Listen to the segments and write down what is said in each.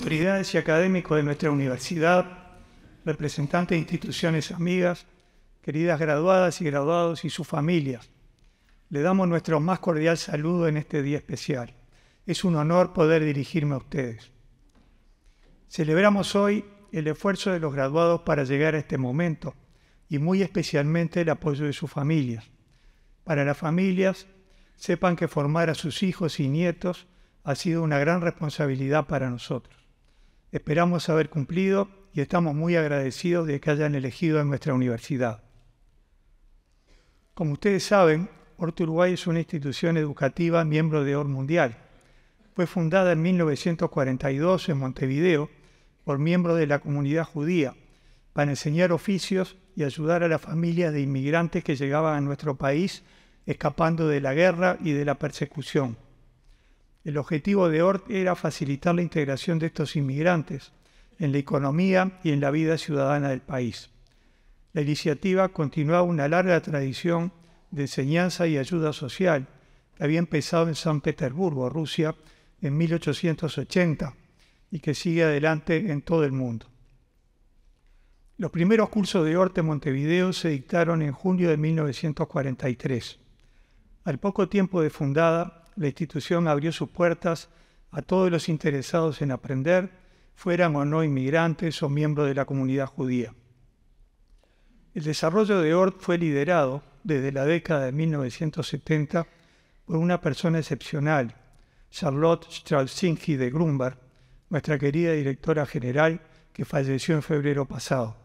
autoridades y académicos de nuestra universidad, representantes de instituciones amigas, queridas graduadas y graduados y sus familias. Le damos nuestro más cordial saludo en este día especial. Es un honor poder dirigirme a ustedes. Celebramos hoy el esfuerzo de los graduados para llegar a este momento y muy especialmente el apoyo de sus familias. Para las familias, sepan que formar a sus hijos y nietos ha sido una gran responsabilidad para nosotros. Esperamos haber cumplido y estamos muy agradecidos de que hayan elegido en nuestra universidad. Como ustedes saben, Orto Uruguay es una institución educativa miembro de OR Mundial. Fue fundada en 1942 en Montevideo por miembros de la comunidad judía para enseñar oficios y ayudar a las familias de inmigrantes que llegaban a nuestro país escapando de la guerra y de la persecución. El objetivo de Ort era facilitar la integración de estos inmigrantes en la economía y en la vida ciudadana del país. La iniciativa continuaba una larga tradición de enseñanza y ayuda social que había empezado en San Petersburgo, Rusia, en 1880 y que sigue adelante en todo el mundo. Los primeros cursos de ORT en Montevideo se dictaron en junio de 1943. Al poco tiempo de fundada, la institución abrió sus puertas a todos los interesados en aprender, fueran o no inmigrantes o miembros de la comunidad judía. El desarrollo de Ort fue liderado desde la década de 1970 por una persona excepcional, Charlotte Straczynski de Grunberg, nuestra querida directora general que falleció en febrero pasado.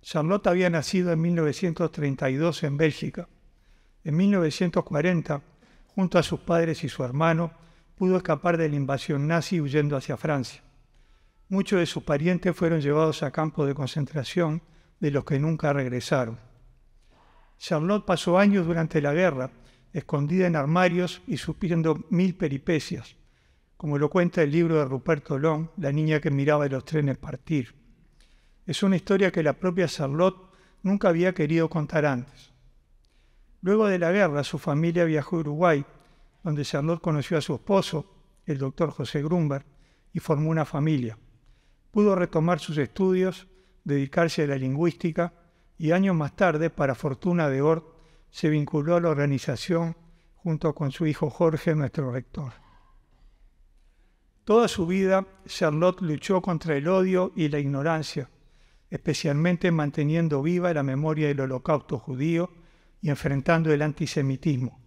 Charlotte había nacido en 1932 en Bélgica. En 1940 junto a sus padres y su hermano, pudo escapar de la invasión nazi huyendo hacia Francia. Muchos de sus parientes fueron llevados a campos de concentración de los que nunca regresaron. Charlotte pasó años durante la guerra, escondida en armarios y sufriendo mil peripecias, como lo cuenta el libro de Ruperto Long, La niña que miraba los trenes partir. Es una historia que la propia Charlotte nunca había querido contar antes. Luego de la guerra, su familia viajó a Uruguay, donde Charlotte conoció a su esposo, el doctor José Grumberg, y formó una familia. Pudo retomar sus estudios, dedicarse a la lingüística y años más tarde, para fortuna de Ort, se vinculó a la organización junto con su hijo Jorge, nuestro rector. Toda su vida, Charlotte luchó contra el odio y la ignorancia, especialmente manteniendo viva la memoria del holocausto judío y enfrentando el antisemitismo.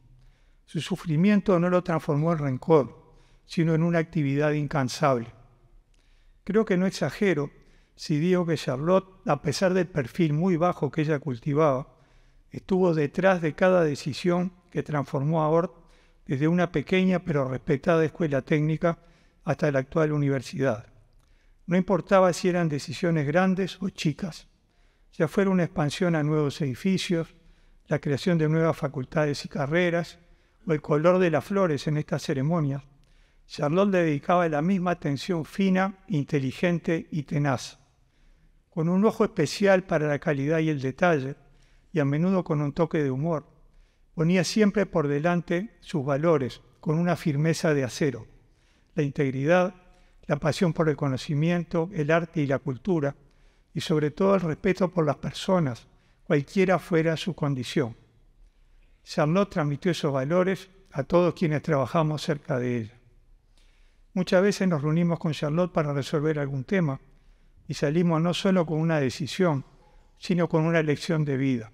Su sufrimiento no lo transformó en rencor, sino en una actividad incansable. Creo que no exagero si digo que Charlotte, a pesar del perfil muy bajo que ella cultivaba, estuvo detrás de cada decisión que transformó a Ort desde una pequeña pero respetada escuela técnica hasta la actual universidad. No importaba si eran decisiones grandes o chicas, ya fuera una expansión a nuevos edificios, la creación de nuevas facultades y carreras o el color de las flores en estas ceremonias, Charlotte dedicaba la misma atención fina, inteligente y tenaz, con un ojo especial para la calidad y el detalle, y a menudo con un toque de humor. Ponía siempre por delante sus valores, con una firmeza de acero, la integridad, la pasión por el conocimiento, el arte y la cultura, y sobre todo el respeto por las personas, cualquiera fuera su condición. Charlotte transmitió esos valores a todos quienes trabajamos cerca de ella. Muchas veces nos reunimos con Charlotte para resolver algún tema y salimos no solo con una decisión, sino con una lección de vida.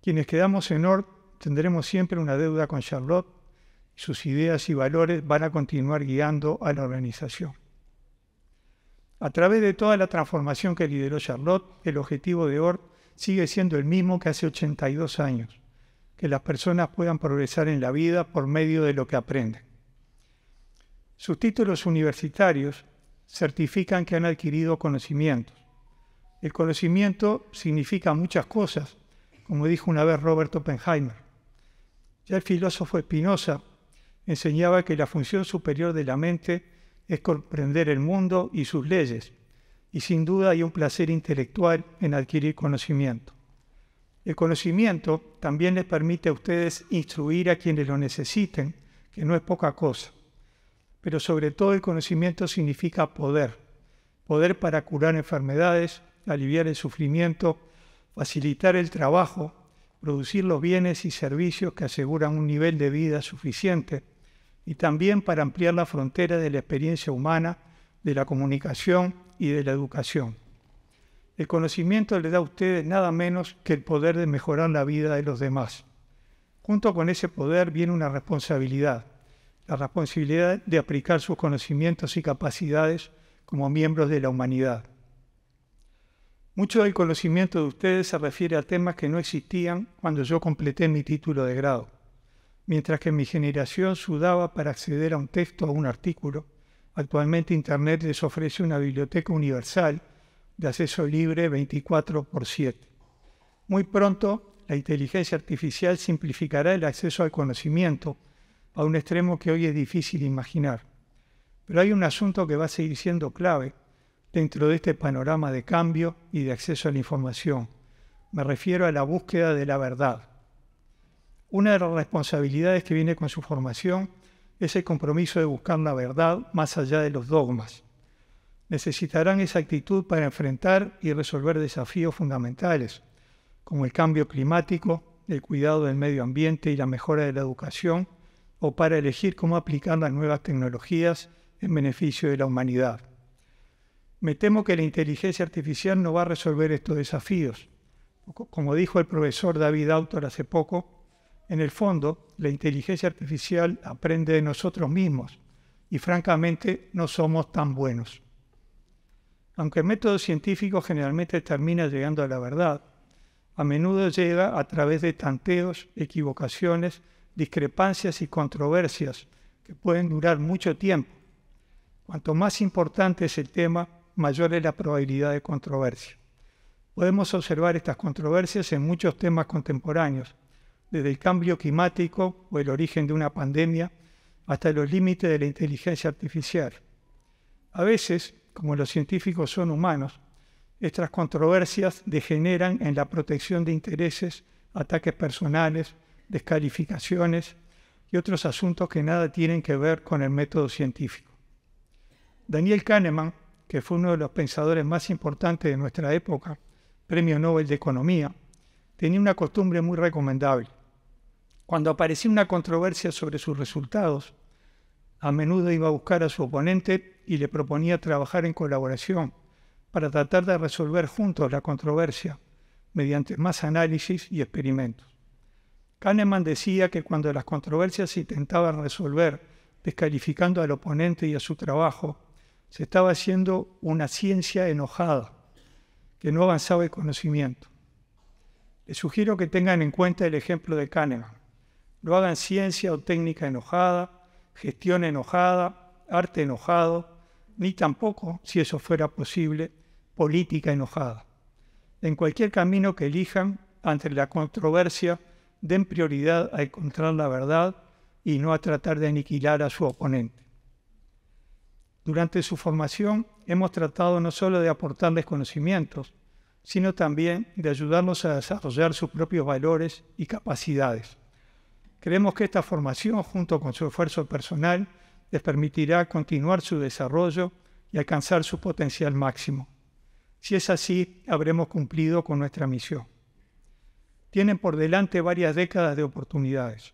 Quienes quedamos en ORT tendremos siempre una deuda con Charlotte y sus ideas y valores van a continuar guiando a la organización. A través de toda la transformación que lideró Charlotte, el objetivo de ORT sigue siendo el mismo que hace 82 años, que las personas puedan progresar en la vida por medio de lo que aprenden. Sus títulos universitarios certifican que han adquirido conocimientos. El conocimiento significa muchas cosas, como dijo una vez Robert Oppenheimer. Ya el filósofo Spinoza enseñaba que la función superior de la mente es comprender el mundo y sus leyes y sin duda hay un placer intelectual en adquirir conocimiento. El conocimiento también les permite a ustedes instruir a quienes lo necesiten, que no es poca cosa. Pero sobre todo el conocimiento significa poder. Poder para curar enfermedades, aliviar el sufrimiento, facilitar el trabajo, producir los bienes y servicios que aseguran un nivel de vida suficiente y también para ampliar la frontera de la experiencia humana, de la comunicación y de la educación. El conocimiento le da a ustedes nada menos que el poder de mejorar la vida de los demás. Junto con ese poder viene una responsabilidad, la responsabilidad de aplicar sus conocimientos y capacidades como miembros de la humanidad. Mucho del conocimiento de ustedes se refiere a temas que no existían cuando yo completé mi título de grado. Mientras que mi generación sudaba para acceder a un texto o un artículo, Actualmente Internet les ofrece una biblioteca universal de acceso libre 24 por 7. Muy pronto, la inteligencia artificial simplificará el acceso al conocimiento a un extremo que hoy es difícil imaginar. Pero hay un asunto que va a seguir siendo clave dentro de este panorama de cambio y de acceso a la información. Me refiero a la búsqueda de la verdad. Una de las responsabilidades que viene con su formación ese compromiso de buscar la verdad más allá de los dogmas. Necesitarán esa actitud para enfrentar y resolver desafíos fundamentales, como el cambio climático, el cuidado del medio ambiente y la mejora de la educación, o para elegir cómo aplicar las nuevas tecnologías en beneficio de la humanidad. Me temo que la inteligencia artificial no va a resolver estos desafíos. Como dijo el profesor David Autor hace poco, en el fondo, la inteligencia artificial aprende de nosotros mismos y francamente no somos tan buenos. Aunque el método científico generalmente termina llegando a la verdad, a menudo llega a través de tanteos, equivocaciones, discrepancias y controversias que pueden durar mucho tiempo. Cuanto más importante es el tema, mayor es la probabilidad de controversia. Podemos observar estas controversias en muchos temas contemporáneos, desde el cambio climático o el origen de una pandemia hasta los límites de la inteligencia artificial. A veces, como los científicos son humanos, estas controversias degeneran en la protección de intereses, ataques personales, descalificaciones y otros asuntos que nada tienen que ver con el método científico. Daniel Kahneman, que fue uno de los pensadores más importantes de nuestra época, premio Nobel de Economía, tenía una costumbre muy recomendable cuando aparecía una controversia sobre sus resultados, a menudo iba a buscar a su oponente y le proponía trabajar en colaboración para tratar de resolver juntos la controversia mediante más análisis y experimentos. Kahneman decía que cuando las controversias se intentaban resolver descalificando al oponente y a su trabajo, se estaba haciendo una ciencia enojada, que no avanzaba el conocimiento. Le sugiero que tengan en cuenta el ejemplo de Kahneman. No hagan ciencia o técnica enojada, gestión enojada, arte enojado, ni tampoco, si eso fuera posible, política enojada. En cualquier camino que elijan, ante la controversia, den prioridad a encontrar la verdad y no a tratar de aniquilar a su oponente. Durante su formación hemos tratado no solo de aportarles conocimientos, sino también de ayudarlos a desarrollar sus propios valores y capacidades. Creemos que esta formación, junto con su esfuerzo personal, les permitirá continuar su desarrollo y alcanzar su potencial máximo. Si es así, habremos cumplido con nuestra misión. Tienen por delante varias décadas de oportunidades.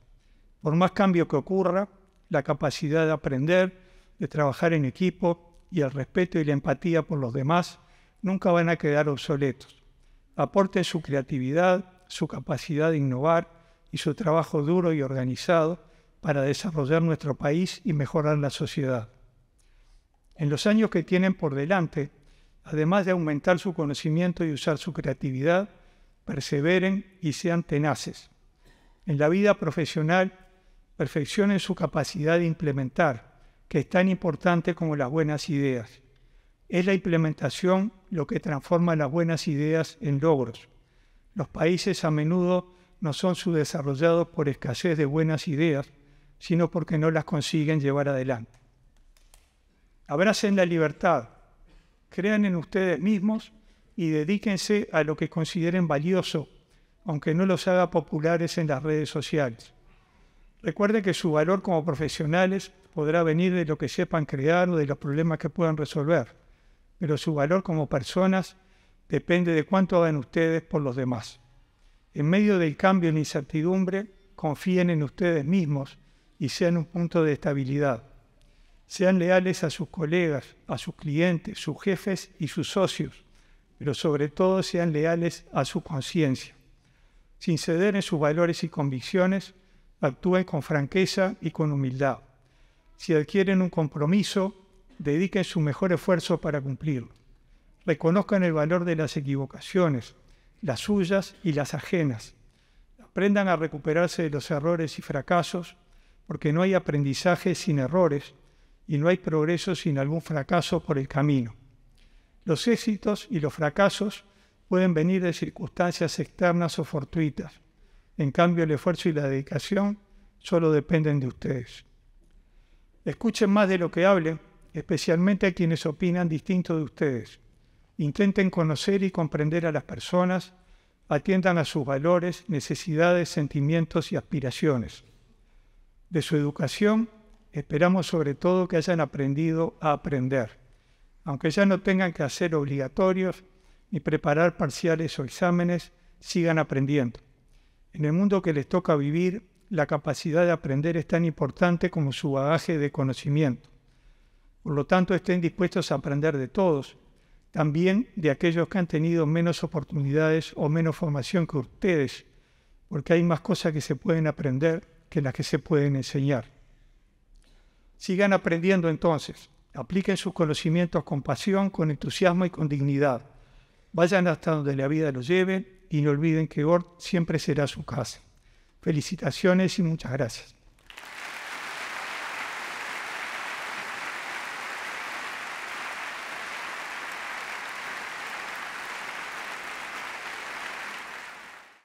Por más cambio que ocurra, la capacidad de aprender, de trabajar en equipo y el respeto y la empatía por los demás nunca van a quedar obsoletos. Aporten su creatividad, su capacidad de innovar y su trabajo duro y organizado para desarrollar nuestro país y mejorar la sociedad. En los años que tienen por delante, además de aumentar su conocimiento y usar su creatividad, perseveren y sean tenaces. En la vida profesional, perfeccionen su capacidad de implementar, que es tan importante como las buenas ideas. Es la implementación lo que transforma las buenas ideas en logros. Los países a menudo no son subdesarrollados por escasez de buenas ideas, sino porque no las consiguen llevar adelante. Abracen la libertad, crean en ustedes mismos y dedíquense a lo que consideren valioso, aunque no los haga populares en las redes sociales. Recuerde que su valor como profesionales podrá venir de lo que sepan crear o de los problemas que puedan resolver, pero su valor como personas depende de cuánto hagan ustedes por los demás en medio del cambio y la incertidumbre, confíen en ustedes mismos y sean un punto de estabilidad. Sean leales a sus colegas, a sus clientes, sus jefes y sus socios, pero sobre todo sean leales a su conciencia. Sin ceder en sus valores y convicciones, actúen con franqueza y con humildad. Si adquieren un compromiso, dediquen su mejor esfuerzo para cumplirlo. Reconozcan el valor de las equivocaciones, las suyas y las ajenas. Aprendan a recuperarse de los errores y fracasos, porque no hay aprendizaje sin errores y no hay progreso sin algún fracaso por el camino. Los éxitos y los fracasos pueden venir de circunstancias externas o fortuitas. En cambio, el esfuerzo y la dedicación solo dependen de ustedes. Escuchen más de lo que hablen, especialmente a quienes opinan distinto de ustedes. Intenten conocer y comprender a las personas, atiendan a sus valores, necesidades, sentimientos y aspiraciones. De su educación esperamos sobre todo que hayan aprendido a aprender, aunque ya no tengan que hacer obligatorios ni preparar parciales o exámenes, sigan aprendiendo. En el mundo que les toca vivir, la capacidad de aprender es tan importante como su bagaje de conocimiento. Por lo tanto, estén dispuestos a aprender de todos, también de aquellos que han tenido menos oportunidades o menos formación que ustedes, porque hay más cosas que se pueden aprender que las que se pueden enseñar. Sigan aprendiendo entonces, apliquen sus conocimientos con pasión, con entusiasmo y con dignidad. Vayan hasta donde la vida los lleve y no olviden que Ort siempre será su casa. Felicitaciones y muchas gracias.